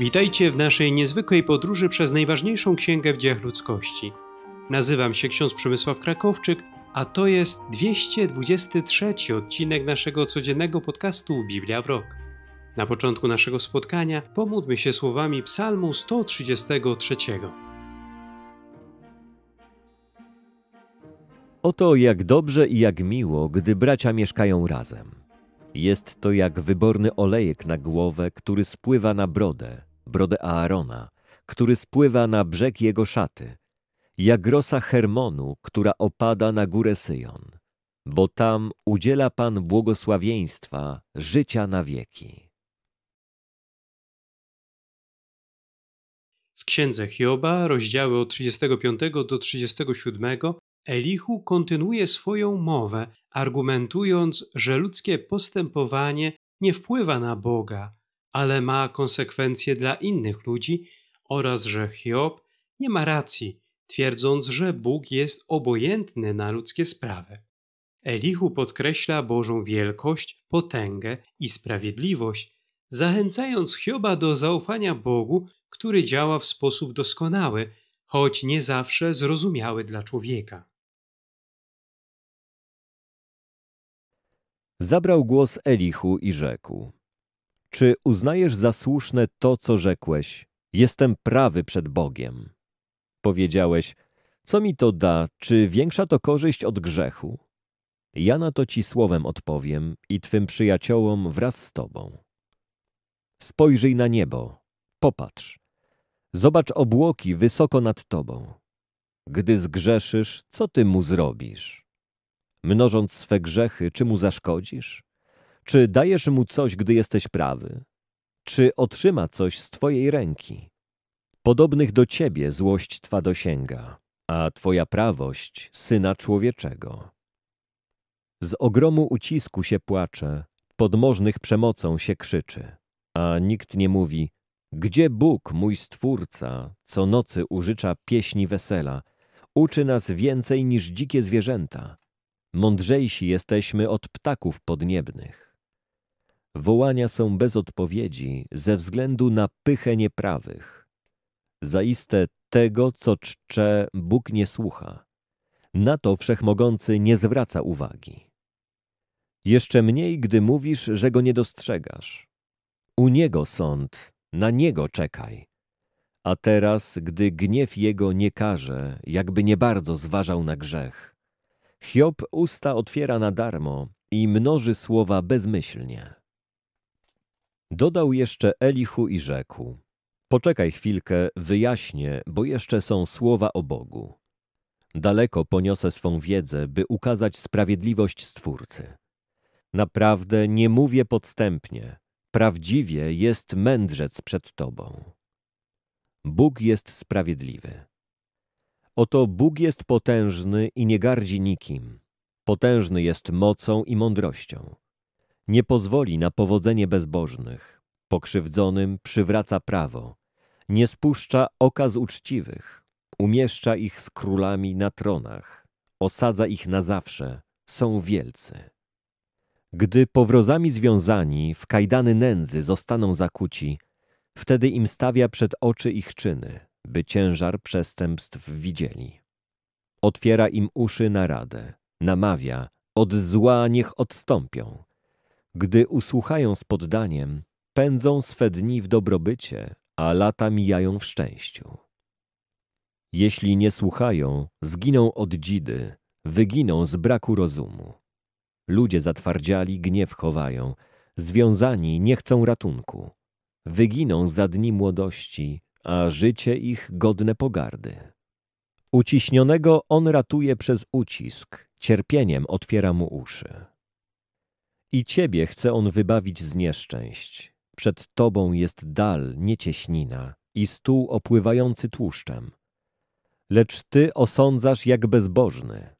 Witajcie w naszej niezwykłej podróży przez najważniejszą księgę w dziejach ludzkości. Nazywam się ksiądz Przemysław Krakowczyk, a to jest 223 odcinek naszego codziennego podcastu Biblia w Rok. Na początku naszego spotkania pomódlmy się słowami Psalmu 133. Oto jak dobrze i jak miło, gdy bracia mieszkają razem. Jest to jak wyborny olejek na głowę, który spływa na brodę, brodę Aarona, który spływa na brzeg jego szaty, jak rosa Hermonu, która opada na górę Syjon, bo tam udziela Pan błogosławieństwa, życia na wieki. W księdze Hioba, rozdziały od 35 do 37, Elihu kontynuuje swoją mowę, argumentując, że ludzkie postępowanie nie wpływa na Boga, ale ma konsekwencje dla innych ludzi oraz że Hiob nie ma racji, twierdząc, że Bóg jest obojętny na ludzkie sprawy. Elihu podkreśla Bożą wielkość, potęgę i sprawiedliwość, zachęcając Hioba do zaufania Bogu, który działa w sposób doskonały, choć nie zawsze zrozumiały dla człowieka. Zabrał głos Elihu i rzekł: czy uznajesz za słuszne to, co rzekłeś? Jestem prawy przed Bogiem. Powiedziałeś, co mi to da, czy większa to korzyść od grzechu? Ja na to ci słowem odpowiem i twym przyjaciołom wraz z tobą. Spojrzyj na niebo, popatrz. Zobacz obłoki wysoko nad tobą. Gdy zgrzeszysz, co ty mu zrobisz? Mnożąc swe grzechy, czy mu zaszkodzisz? Czy dajesz mu coś, gdy jesteś prawy? Czy otrzyma coś z twojej ręki? Podobnych do ciebie złość twa dosięga, a twoja prawość syna człowieczego. Z ogromu ucisku się płacze, podmożnych przemocą się krzyczy, a nikt nie mówi, gdzie Bóg, mój Stwórca, co nocy użycza pieśni wesela, uczy nas więcej niż dzikie zwierzęta. Mądrzejsi jesteśmy od ptaków podniebnych. Wołania są bez odpowiedzi ze względu na pychę nieprawych. Zaiste tego, co czcze, Bóg nie słucha. Na to Wszechmogący nie zwraca uwagi. Jeszcze mniej, gdy mówisz, że go nie dostrzegasz. U Niego sąd, na Niego czekaj. A teraz, gdy gniew Jego nie każe, jakby nie bardzo zważał na grzech. Hiob usta otwiera na darmo i mnoży słowa bezmyślnie. Dodał jeszcze Elichu i rzekł: Poczekaj chwilkę, wyjaśnię, bo jeszcze są słowa o Bogu. Daleko poniosę swą wiedzę, by ukazać sprawiedliwość Stwórcy. Naprawdę nie mówię podstępnie, prawdziwie jest mędrzec przed Tobą. Bóg jest sprawiedliwy. Oto Bóg jest potężny i nie gardzi nikim. Potężny jest mocą i mądrością. Nie pozwoli na powodzenie bezbożnych. Pokrzywdzonym przywraca prawo. Nie spuszcza oka z uczciwych. Umieszcza ich z królami na tronach. Osadza ich na zawsze. Są wielcy. Gdy powrozami związani w kajdany nędzy zostaną zakuci, wtedy im stawia przed oczy ich czyny, by ciężar przestępstw widzieli. Otwiera im uszy na radę, namawia, od zła niech odstąpią, gdy usłuchają z poddaniem, pędzą swe dni w dobrobycie, a lata mijają w szczęściu. Jeśli nie słuchają, zginą od dzidy, wyginą z braku rozumu. Ludzie zatwardziali gniew chowają, związani nie chcą ratunku. Wyginą za dni młodości, a życie ich godne pogardy. Uciśnionego on ratuje przez ucisk, cierpieniem otwiera mu uszy. I ciebie chce on wybawić z nieszczęść. Przed tobą jest dal, niecieśnina, i stół opływający tłuszczem. Lecz ty osądzasz jak bezbożny.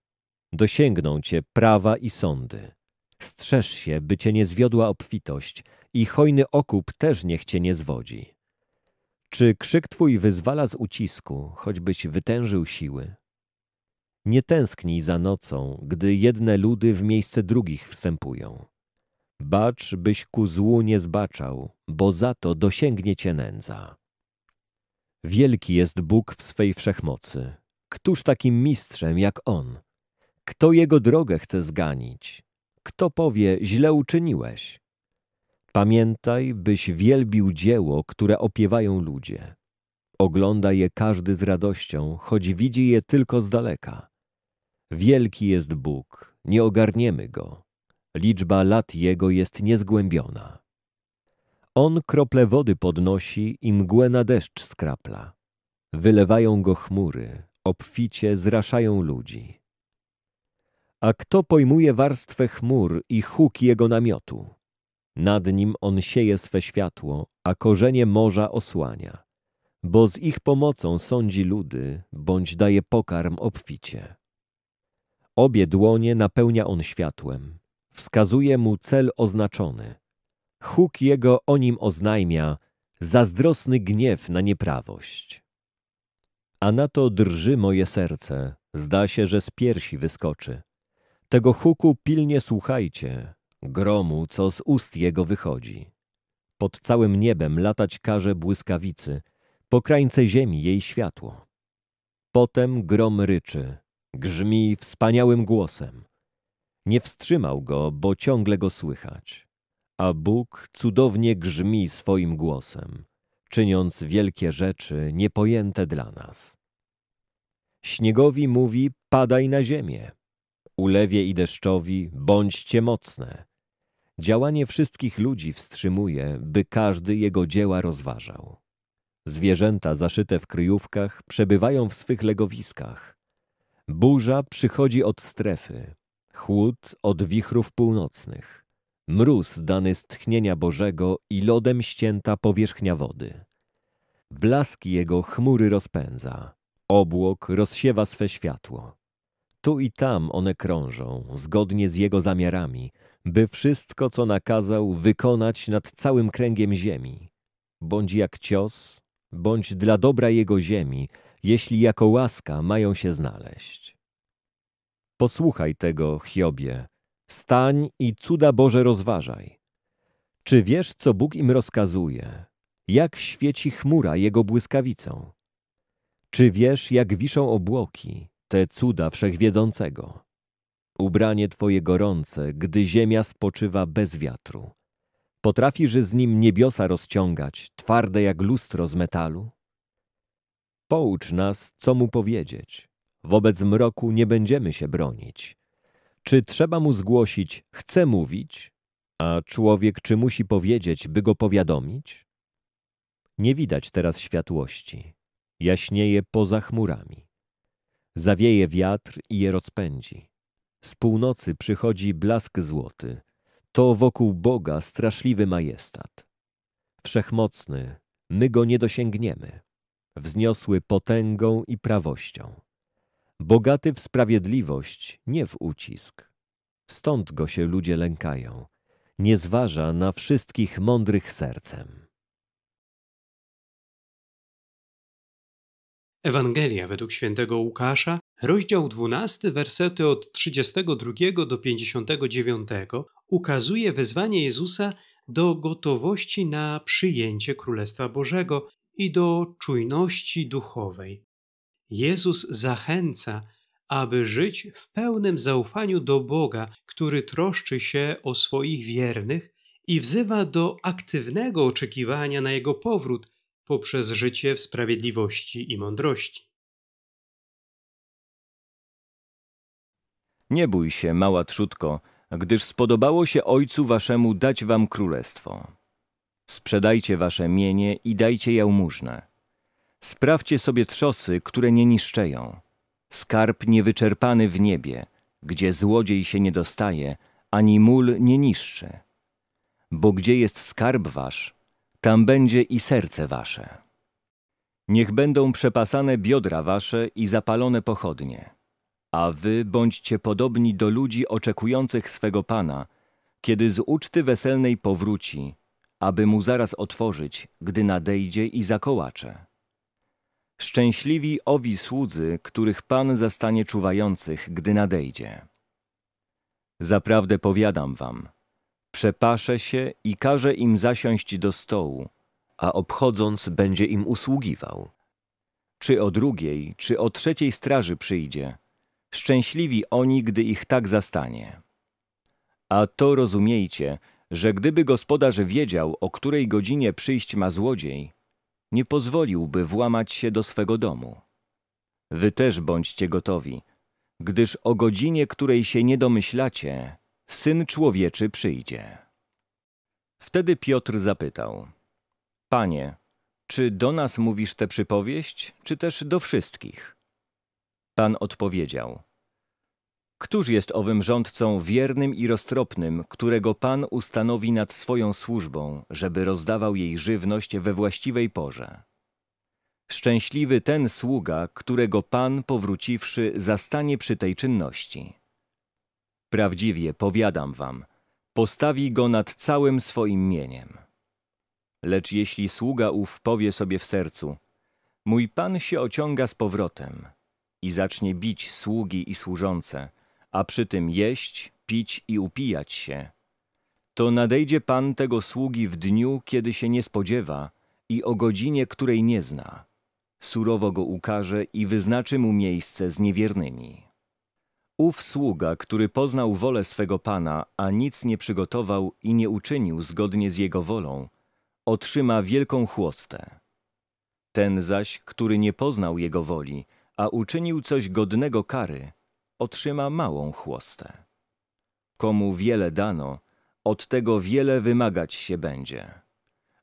Dosięgną cię prawa i sądy. Strzeż się, by cię nie zwiodła obfitość i hojny okup też niech cię nie zwodzi. Czy krzyk twój wyzwala z ucisku, choćbyś wytężył siły? Nie tęsknij za nocą, gdy jedne ludy w miejsce drugich wstępują. Bacz, byś ku złu nie zbaczał, bo za to dosięgnie cię nędza. Wielki jest Bóg w swej wszechmocy. Któż takim mistrzem jak On? Kto jego drogę chce zganić? Kto powie, źle uczyniłeś? Pamiętaj, byś wielbił dzieło, które opiewają ludzie. Ogląda je każdy z radością, choć widzi je tylko z daleka. Wielki jest Bóg, nie ogarniemy Go. Liczba lat jego jest niezgłębiona. On krople wody podnosi i mgłę na deszcz skrapla. Wylewają go chmury, obficie zraszają ludzi. A kto pojmuje warstwę chmur i huk jego namiotu? Nad nim on sieje swe światło, a korzenie morza osłania. Bo z ich pomocą sądzi ludy, bądź daje pokarm obficie. Obie dłonie napełnia on światłem, wskazuje mu cel oznaczony. Huk jego o nim oznajmia zazdrosny gniew na nieprawość. A na to drży moje serce, zda się, że z piersi wyskoczy. Tego huku pilnie słuchajcie, gromu, co z ust jego wychodzi. Pod całym niebem latać każe błyskawicy, po krańce ziemi jej światło. Potem grom ryczy, grzmi wspaniałym głosem. Nie wstrzymał go, bo ciągle go słychać. A Bóg cudownie grzmi swoim głosem, czyniąc wielkie rzeczy niepojęte dla nas. Śniegowi mówi, padaj na ziemię. Ulewie i deszczowi, bądźcie mocne. Działanie wszystkich ludzi wstrzymuje, by każdy jego dzieła rozważał. Zwierzęta zaszyte w kryjówkach przebywają w swych legowiskach. Burza przychodzi od strefy, chłód od wichrów północnych, mróz dany z tchnienia Bożego i lodem ścięta powierzchnia wody. Blaski jego chmury rozpędza, obłok rozsiewa swe światło. Tu i tam one krążą, zgodnie z jego zamiarami, by wszystko, co nakazał, wykonać nad całym kręgiem ziemi. Bądź jak cios, bądź dla dobra jego ziemi, jeśli jako łaska mają się znaleźć. Posłuchaj tego, Hiobie. Stań i cuda Boże rozważaj. Czy wiesz, co Bóg im rozkazuje? Jak świeci chmura Jego błyskawicą? Czy wiesz, jak wiszą obłoki, te cuda Wszechwiedzącego? Ubranie Twoje gorące, gdy ziemia spoczywa bez wiatru. Potrafisz z nim niebiosa rozciągać, twarde jak lustro z metalu? Poucz nas, co mu powiedzieć, Wobec mroku nie będziemy się bronić. Czy trzeba mu zgłosić, chce mówić, a człowiek czy musi powiedzieć, by go powiadomić? Nie widać teraz światłości. Jaśnieje poza chmurami. Zawieje wiatr i je rozpędzi. Z północy przychodzi blask złoty. To wokół Boga straszliwy majestat. Wszechmocny, my go nie dosięgniemy. Wzniosły potęgą i prawością bogaty w sprawiedliwość, nie w ucisk. Stąd go się ludzie lękają. Nie zważa na wszystkich mądrych sercem. Ewangelia według świętego Łukasza, rozdział 12, wersety od 32 do 59 ukazuje wezwanie Jezusa do gotowości na przyjęcie Królestwa Bożego i do czujności duchowej. Jezus zachęca, aby żyć w pełnym zaufaniu do Boga, który troszczy się o swoich wiernych i wzywa do aktywnego oczekiwania na Jego powrót poprzez życie w sprawiedliwości i mądrości. Nie bój się, mała trzutko, gdyż spodobało się Ojcu Waszemu dać Wam królestwo. Sprzedajcie Wasze mienie i dajcie jałmużnę. Sprawdźcie sobie trzosy, które nie niszczeją. Skarb niewyczerpany w niebie, gdzie złodziej się nie dostaje, ani mól nie niszczy. Bo gdzie jest skarb wasz, tam będzie i serce wasze. Niech będą przepasane biodra wasze i zapalone pochodnie. A wy bądźcie podobni do ludzi oczekujących swego Pana, kiedy z uczty weselnej powróci, aby mu zaraz otworzyć, gdy nadejdzie i zakołacze. Szczęśliwi owi słudzy, których Pan zastanie czuwających, gdy nadejdzie. Zaprawdę powiadam wam, przepaszę się i każę im zasiąść do stołu, a obchodząc będzie im usługiwał. Czy o drugiej, czy o trzeciej straży przyjdzie, szczęśliwi oni, gdy ich tak zastanie. A to rozumiejcie, że gdyby gospodarz wiedział, o której godzinie przyjść ma złodziej – nie pozwoliłby włamać się do swego domu. Wy też bądźcie gotowi, gdyż o godzinie, której się nie domyślacie, Syn Człowieczy przyjdzie. Wtedy Piotr zapytał, Panie, czy do nas mówisz tę przypowieść, czy też do wszystkich? Pan odpowiedział, Któż jest owym rządcą wiernym i roztropnym, którego Pan ustanowi nad swoją służbą, żeby rozdawał jej żywność we właściwej porze? Szczęśliwy ten sługa, którego Pan powróciwszy zastanie przy tej czynności. Prawdziwie powiadam wam, postawi go nad całym swoim mieniem. Lecz jeśli sługa ów powie sobie w sercu, mój Pan się ociąga z powrotem i zacznie bić sługi i służące, a przy tym jeść, pić i upijać się, to nadejdzie Pan tego sługi w dniu, kiedy się nie spodziewa i o godzinie, której nie zna. Surowo go ukaże i wyznaczy mu miejsce z niewiernymi. Ów sługa, który poznał wolę swego Pana, a nic nie przygotował i nie uczynił zgodnie z jego wolą, otrzyma wielką chłostę. Ten zaś, który nie poznał jego woli, a uczynił coś godnego kary – otrzyma małą chłostę. Komu wiele dano, od tego wiele wymagać się będzie,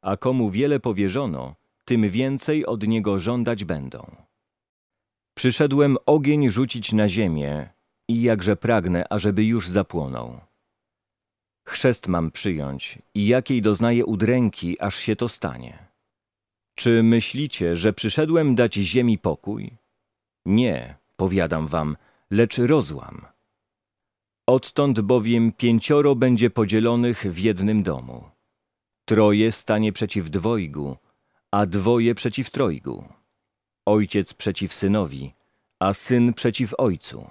a komu wiele powierzono, tym więcej od niego żądać będą. Przyszedłem ogień rzucić na ziemię i jakże pragnę, ażeby już zapłonął. Chrzest mam przyjąć i jakiej doznaję udręki, aż się to stanie. Czy myślicie, że przyszedłem dać ziemi pokój? Nie, powiadam wam, lecz rozłam. Odtąd bowiem pięcioro będzie podzielonych w jednym domu. Troje stanie przeciw dwojgu, a dwoje przeciw trojgu. Ojciec przeciw synowi, a syn przeciw ojcu.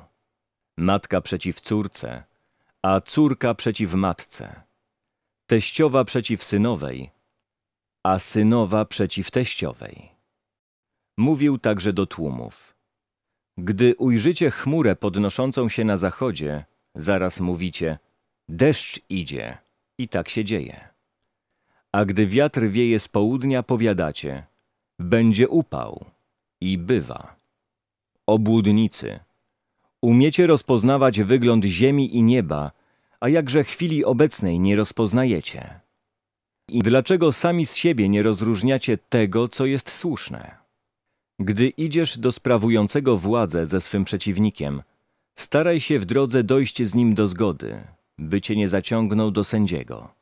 Matka przeciw córce, a córka przeciw matce. Teściowa przeciw synowej, a synowa przeciw teściowej. Mówił także do tłumów. Gdy ujrzycie chmurę podnoszącą się na zachodzie, zaraz mówicie: Deszcz idzie. I tak się dzieje. A gdy wiatr wieje z południa, powiadacie: Będzie upał. I bywa. Obłudnicy. Umiecie rozpoznawać wygląd ziemi i nieba, a jakże chwili obecnej nie rozpoznajecie. I dlaczego sami z siebie nie rozróżniacie tego, co jest słuszne? Gdy idziesz do sprawującego władzę ze swym przeciwnikiem, staraj się w drodze dojść z nim do zgody, by cię nie zaciągnął do sędziego,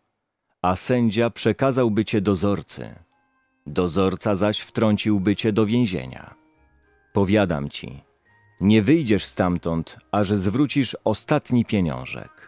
a sędzia przekazałby cię dozorcy. Dozorca zaś wtrąciłby cię do więzienia. Powiadam ci, nie wyjdziesz stamtąd, aż zwrócisz ostatni pieniążek.